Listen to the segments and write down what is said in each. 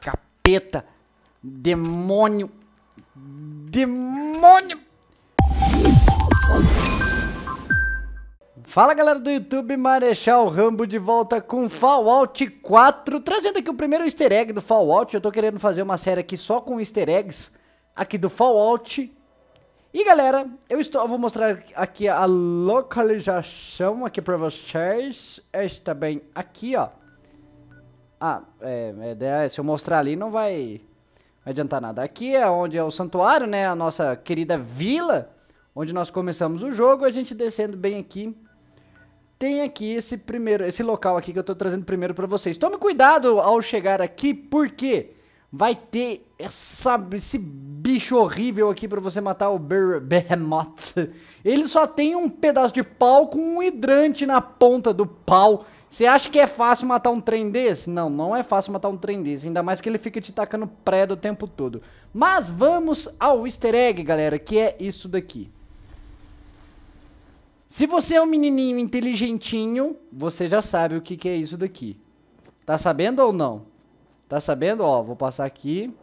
capeta, demônio, demônio. Fala galera do YouTube, Marechal Rambo de volta com Fallout 4, trazendo aqui o primeiro easter egg do Fallout, eu tô querendo fazer uma série aqui só com easter eggs, aqui do Fallout, e galera, eu estou, eu vou mostrar aqui a localização aqui para vocês, está bem aqui ó, ah, é, é, é, se eu mostrar ali não vai, vai adiantar nada. Aqui é onde é o santuário, né? A nossa querida vila, onde nós começamos o jogo. A gente descendo bem aqui. Tem aqui esse primeiro, esse local aqui que eu tô trazendo primeiro pra vocês. Tome cuidado ao chegar aqui, porque vai ter essa, esse bicho horrível aqui pra você matar o Ber Behemoth. Ele só tem um pedaço de pau com um hidrante na ponta do pau. Você acha que é fácil matar um trem desse? Não, não é fácil matar um trem desse, ainda mais que ele fica te tacando pré o tempo todo. Mas vamos ao easter egg, galera, que é isso daqui. Se você é um menininho inteligentinho, você já sabe o que, que é isso daqui. Tá sabendo ou não? Tá sabendo? Ó, vou passar aqui.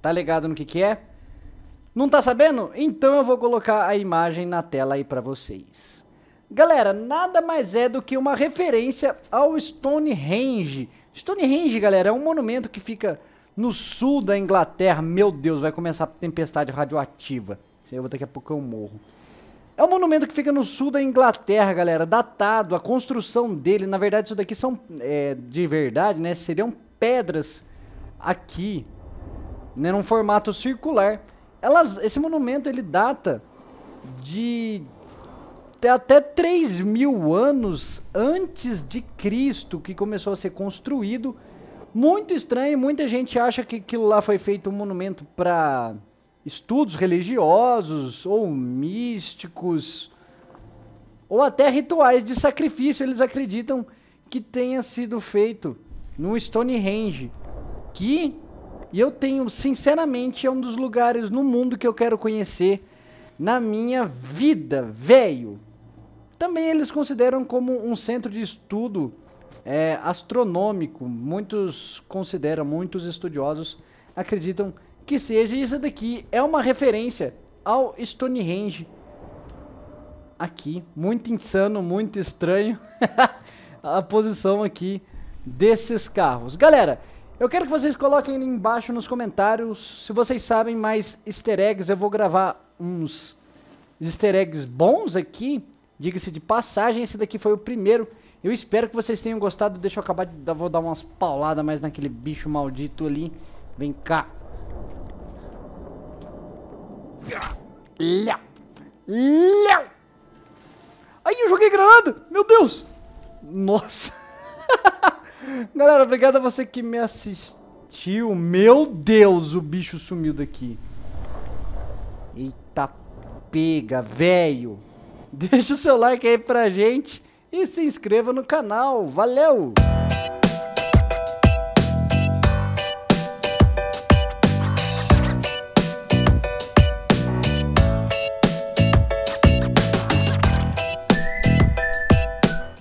Tá ligado no que que é? Não tá sabendo? Então eu vou colocar a imagem na tela aí pra vocês. Galera, nada mais é do que uma referência ao Stonehenge. Stonehenge, galera, é um monumento que fica no sul da Inglaterra. Meu Deus, vai começar a tempestade radioativa. Se eu daqui a pouco eu morro. É um monumento que fica no sul da Inglaterra, galera, datado. A construção dele, na verdade, isso daqui são é, de verdade, né? Seriam pedras aqui, né, num formato circular. Elas, esse monumento ele data de até 3 mil anos antes de Cristo que começou a ser construído. Muito estranho, muita gente acha que aquilo lá foi feito um monumento para estudos religiosos ou místicos ou até rituais de sacrifício. Eles acreditam que tenha sido feito no Stonehenge, que eu tenho, sinceramente, é um dos lugares no mundo que eu quero conhecer na minha vida, velho. Também eles consideram como um centro de estudo é, astronômico. Muitos consideram, muitos estudiosos acreditam que seja. Isso daqui é uma referência ao Stonehenge. Aqui, muito insano, muito estranho a posição aqui desses carros. Galera, eu quero que vocês coloquem ali embaixo nos comentários se vocês sabem mais easter eggs. Eu vou gravar uns easter eggs bons aqui Diga-se de passagem, esse daqui foi o primeiro. Eu espero que vocês tenham gostado. Deixa eu acabar de dar, vou dar umas pauladas mais naquele bicho maldito ali. Vem cá. Léo. Léo. Aí eu joguei granada. Meu Deus. Nossa. Galera, obrigado a você que me assistiu. Meu Deus, o bicho sumiu daqui. Eita pega, velho. Deixa o seu like aí pra gente e se inscreva no canal. Valeu!